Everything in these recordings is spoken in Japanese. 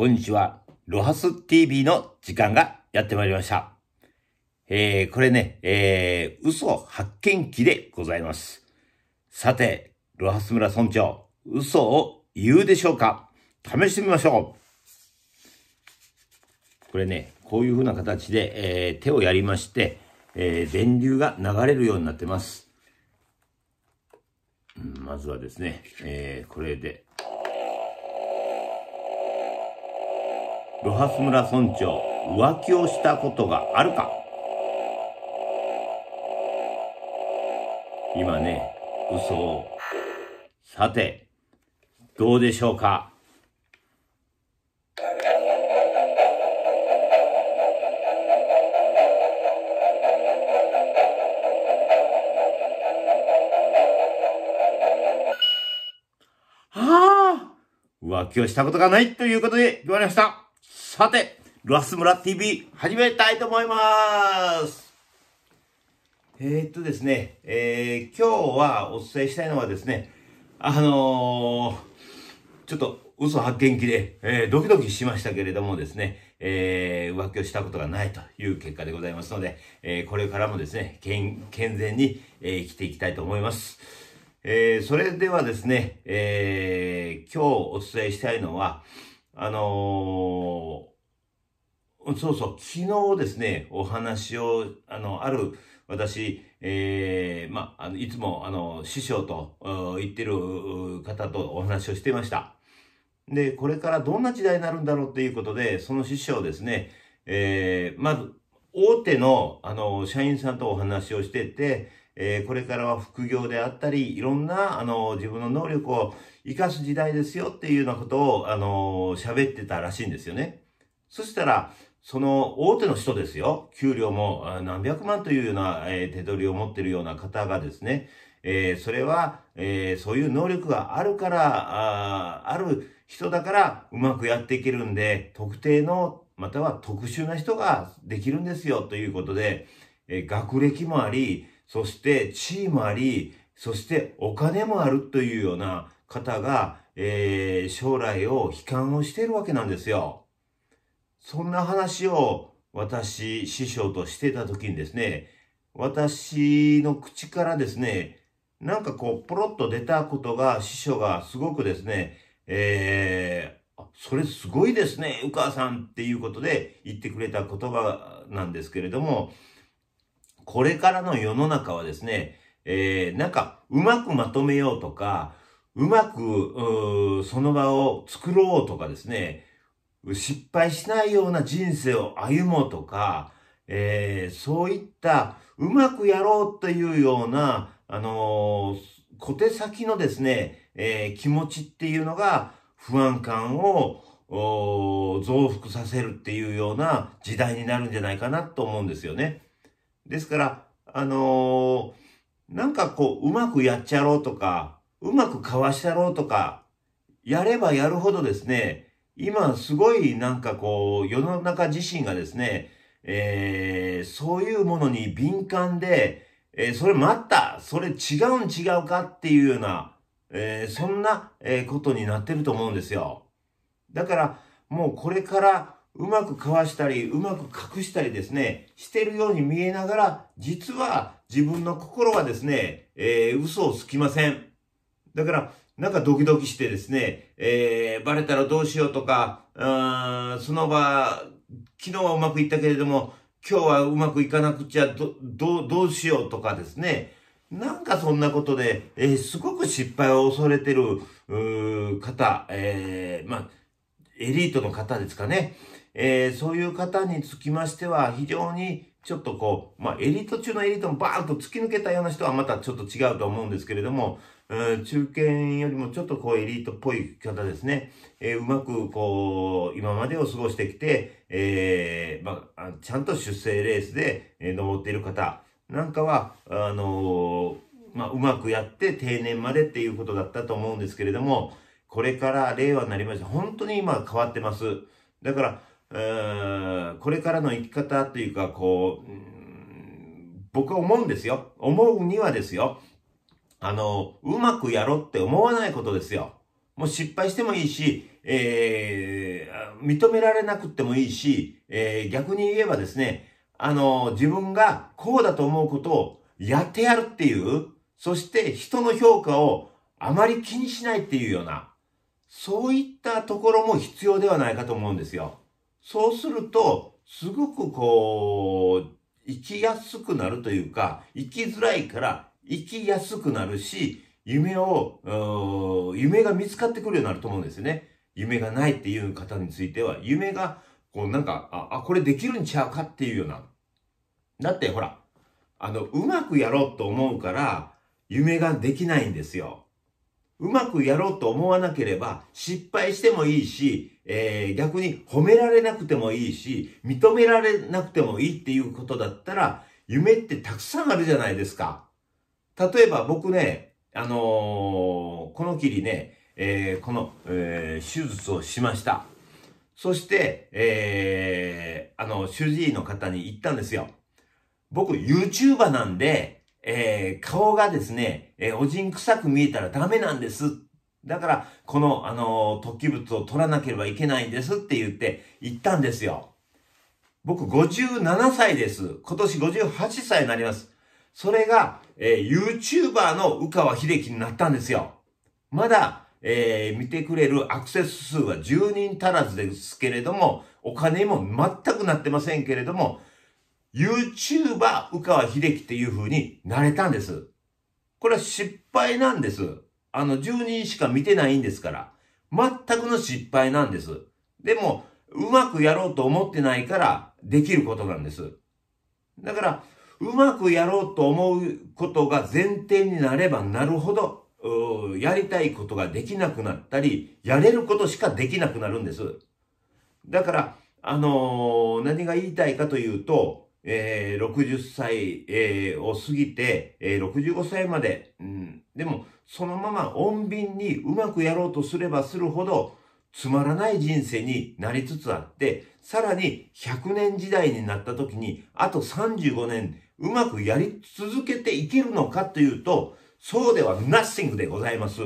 こんにちは。ロハス TV の時間がやってまいりました。えー、これね、えー、嘘発見器でございます。さて、ロハス村村長、嘘を言うでしょうか試してみましょう。これね、こういう風な形で、えー、手をやりまして、えー、電流が流れるようになってます。まずはですね、えー、これでロハス村村長、浮気をしたことがあるか今ね、嘘を。さて、どうでしょうかああ浮気をしたことがないということで言われましたさて、アス村 TV 始めたいと思いますえー、っとですね、えー、今日はお伝えしたいのはですね、あのー、ちょっと嘘発見器で、えー、ドキドキしましたけれどもですね、えー、浮気をしたことがないという結果でございますので、えー、これからもですね、健全に、えー、生きていきたいと思います。えー、それではですね、えー、今日お伝えしたいのは、あのー、そうそう、昨日ですね、お話を、あの、ある、私、えー、まあ、の、いつも、あの、師匠と言ってる方とお話をしてました。で、これからどんな時代になるんだろうっていうことで、その師匠ですね、えー、まず、大手の、あの、社員さんとお話をしてて、えー、これからは副業であったり、いろんな、あの、自分の能力を活かす時代ですよっていうようなことを、あの、喋ってたらしいんですよね。そしたら、その大手の人ですよ。給料も何百万というような、えー、手取りを持っているような方がですね、えー、それは、えー、そういう能力があるから、あある人だからうまくやっていけるんで、特定の、または特殊な人ができるんですよということで、えー、学歴もあり、そして地位もあり、そしてお金もあるというような方が、えー、将来を悲観をしているわけなんですよ。そんな話を私、師匠としてた時にですね、私の口からですね、なんかこう、ポロッと出たことが、師匠がすごくですね、えー、それすごいですね、うかさんっていうことで言ってくれた言葉なんですけれども、これからの世の中はですね、えー、なんか、うまくまとめようとか、うまく、その場を作ろうとかですね、失敗しないような人生を歩もうとか、えー、そういったうまくやろうというような、あのー、小手先のですね、えー、気持ちっていうのが不安感を増幅させるっていうような時代になるんじゃないかなと思うんですよね。ですから、あのー、なんかこう、うまくやっちゃろうとか、うまくかわしちゃろうとか、やればやるほどですね、今すごいなんかこう、世の中自身がですね、えー、そういうものに敏感で、えー、それ待ったそれ違うん違うかっていうような、えー、そんな、えことになってると思うんですよ。だから、もうこれから、うまくかわしたり、うまく隠したりですね、してるように見えながら、実は自分の心はですね、えー、嘘をつきません。だから、なんかドキドキしてですね、えー、バレたらどうしようとか、うん、その場、昨日はうまくいったけれども、今日はうまくいかなくちゃど、ど、どうしようとかですね、なんかそんなことで、えー、すごく失敗を恐れてる、う方、えー、まあ、エリートの方ですかね。えー、そういう方につきましては、非常にちょっとこう、まあ、エリート中のエリートもバーンと突き抜けたような人はまたちょっと違うと思うんですけれども、うん、中堅よりもちょっとこうエリートっぽい方ですね。えー、うまくこう、今までを過ごしてきて、えー、まあ、ちゃんと出世レースで、えー、登っている方なんかは、あのまあ、うまくやって定年までっていうことだったと思うんですけれども、これから令和になりました。本当に今変わってます。だから、うん、これからの生き方というか、こう、僕は思うんですよ。思うにはですよ。あの、うまくやろうって思わないことですよ。もう失敗してもいいし、えー、認められなくてもいいし、えー、逆に言えばですね、あの、自分がこうだと思うことをやってやるっていう、そして人の評価をあまり気にしないっていうような、そういったところも必要ではないかと思うんですよ。そうすると、すごくこう、生きやすくなるというか、生きづらいから生きやすくなるし、夢を、夢が見つかってくるようになると思うんですよね。夢がないっていう方については、夢が、こうなんか、あ、あこれできるんちゃうかっていうような。だってほら、あの、うまくやろうと思うから、夢ができないんですよ。うまくやろうと思わなければ、失敗してもいいし、えー、逆に褒められなくてもいいし、認められなくてもいいっていうことだったら、夢ってたくさんあるじゃないですか。例えば僕ね、あのー、このきりね、えー、この、え手術をしました。そして、えあの、主治医の方に言ったんですよ。僕、YouTuber なんで、え顔がですね、えおじん臭く見えたらダメなんですだから、この、あの、突起物を取らなければいけないんですって言って、行ったんですよ。僕57歳です。今年58歳になります。それが、えー、YouTuber の宇川秀樹になったんですよ。まだ、えー、見てくれるアクセス数は10人足らずですけれども、お金も全くなってませんけれども、YouTuber 宇川秀樹っていう風になれたんです。これは失敗なんです。あの、10人しか見てないんですから、全くの失敗なんです。でも、うまくやろうと思ってないから、できることなんです。だから、うまくやろうと思うことが前提になればなるほど、やりたいことができなくなったり、やれることしかできなくなるんです。だから、あのー、何が言いたいかというと、えー、60歳、えー、を過ぎて、えー、65歳まで、うん、でも、そのまま穏便にうまくやろうとすればするほど、つまらない人生になりつつあって、さらに100年時代になった時に、あと35年うまくやり続けていけるのかというと、そうではナッシングでございます。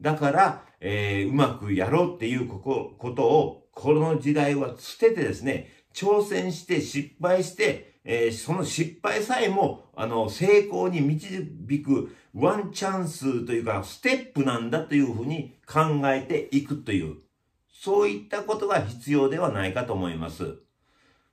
だから、えー、うまくやろうっていうことを、この時代は捨ててですね、挑戦して失敗して、えー、その失敗さえも、あの、成功に導くワンチャンスというか、ステップなんだというふうに考えていくという、そういったことが必要ではないかと思います。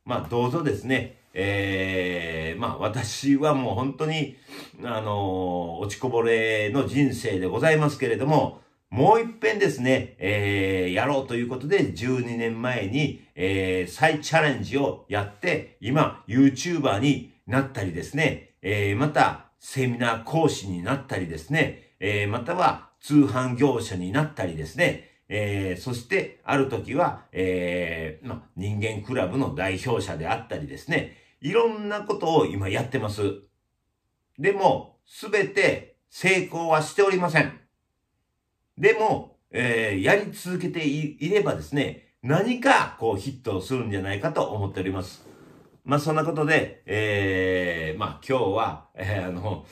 まあ、どうぞですね、えー、まあ、私はもう本当に、あのー、落ちこぼれの人生でございますけれども、もう一遍ですね、えー、やろうということで、12年前に、えー、再チャレンジをやって、今、YouTuber になったりですね、えー、また、セミナー講師になったりですね、えー、または、通販業者になったりですね、えー、そして、ある時は、えー、ま、人間クラブの代表者であったりですね、いろんなことを今やってます。でも、すべて成功はしておりません。でも、えー、やり続けていればですね、何かこうヒットするんじゃないかと思っております。まあそんなことで、えー、まあ今日は、えー、あの、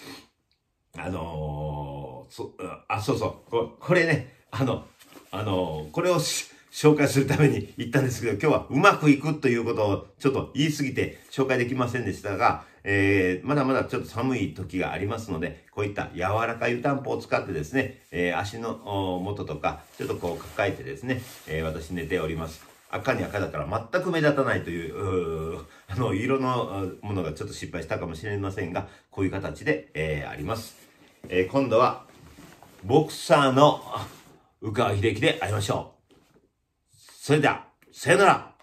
あのー、そ、あ、そうそうこ、これね、あの、あのー、これを紹介するために言ったんですけど、今日はうまくいくということをちょっと言い過ぎて紹介できませんでしたが、えー、まだまだちょっと寒い時がありますので、こういった柔らかい湯たんぽを使ってですね、えー、足の元とか、ちょっとこう抱えてですね、えー、私寝ております。赤に赤だから全く目立たないといううあの色のものがちょっと失敗したかもしれませんがこういう形で、えー、あります、えー、今度はボクサーの宇川秀樹で会いましょうそれではさよなら